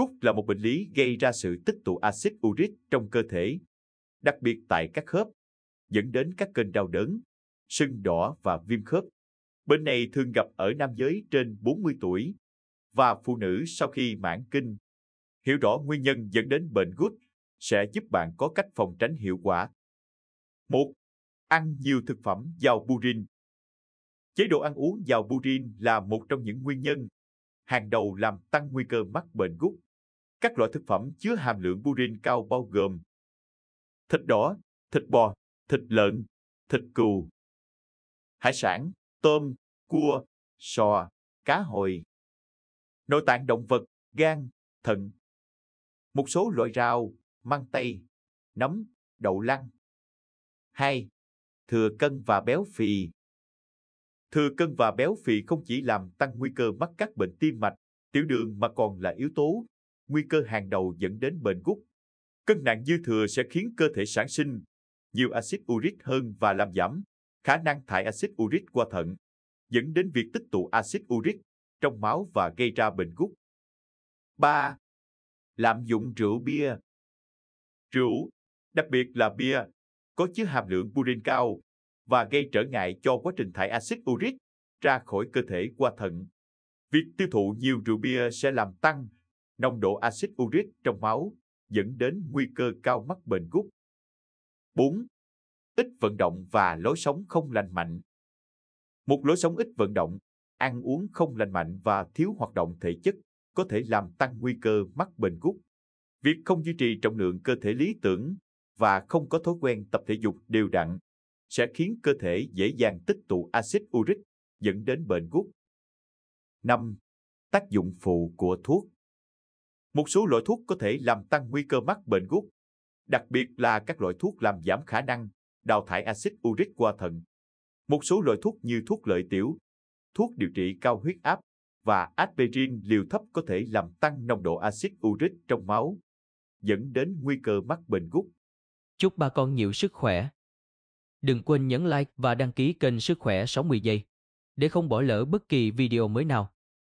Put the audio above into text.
Cút là một bệnh lý gây ra sự tích tụ axit uric trong cơ thể, đặc biệt tại các khớp, dẫn đến các cơn đau đớn, sưng đỏ và viêm khớp. Bệnh này thường gặp ở nam giới trên 40 tuổi và phụ nữ sau khi mãn kinh. Hiểu rõ nguyên nhân dẫn đến bệnh gút sẽ giúp bạn có cách phòng tránh hiệu quả. 1. Ăn nhiều thực phẩm giàu purin. Chế độ ăn uống giàu purin là một trong những nguyên nhân hàng đầu làm tăng nguy cơ mắc bệnh gút các loại thực phẩm chứa hàm lượng purin cao bao gồm thịt đỏ, thịt bò, thịt lợn, thịt cừu, hải sản, tôm, cua, sò, cá hồi, nội tạng động vật, gan, thận, một số loại rau, măng tây, nấm, đậu lăng. 2. Thừa cân và béo phì Thừa cân và béo phì không chỉ làm tăng nguy cơ mắc các bệnh tim mạch, tiểu đường mà còn là yếu tố nguy cơ hàng đầu dẫn đến bệnh gút. Cân nặng dư thừa sẽ khiến cơ thể sản sinh nhiều axit uric hơn và làm giảm khả năng thải axit uric qua thận, dẫn đến việc tích tụ axit uric trong máu và gây ra bệnh gút. 3. Lạm dụng rượu bia. Rượu, đặc biệt là bia, có chứa hàm lượng purin cao và gây trở ngại cho quá trình thải axit uric ra khỏi cơ thể qua thận. Việc tiêu thụ nhiều rượu bia sẽ làm tăng nồng độ axit uric trong máu, dẫn đến nguy cơ cao mắc bệnh gút. 4. Ít vận động và lối sống không lành mạnh. Một lối sống ít vận động, ăn uống không lành mạnh và thiếu hoạt động thể chất có thể làm tăng nguy cơ mắc bệnh gút. Việc không duy trì trọng lượng cơ thể lý tưởng và không có thói quen tập thể dục đều đặn sẽ khiến cơ thể dễ dàng tích tụ axit uric dẫn đến bệnh gút. 5. Tác dụng phụ của thuốc một số loại thuốc có thể làm tăng nguy cơ mắc bệnh gút, đặc biệt là các loại thuốc làm giảm khả năng đào thải axit uric qua thận. Một số loại thuốc như thuốc lợi tiểu, thuốc điều trị cao huyết áp và aspirin liều thấp có thể làm tăng nồng độ axit uric trong máu, dẫn đến nguy cơ mắc bệnh gút. Chúc bà con nhiều sức khỏe. Đừng quên nhấn like và đăng ký kênh Sức khỏe 60 giây để không bỏ lỡ bất kỳ video mới nào.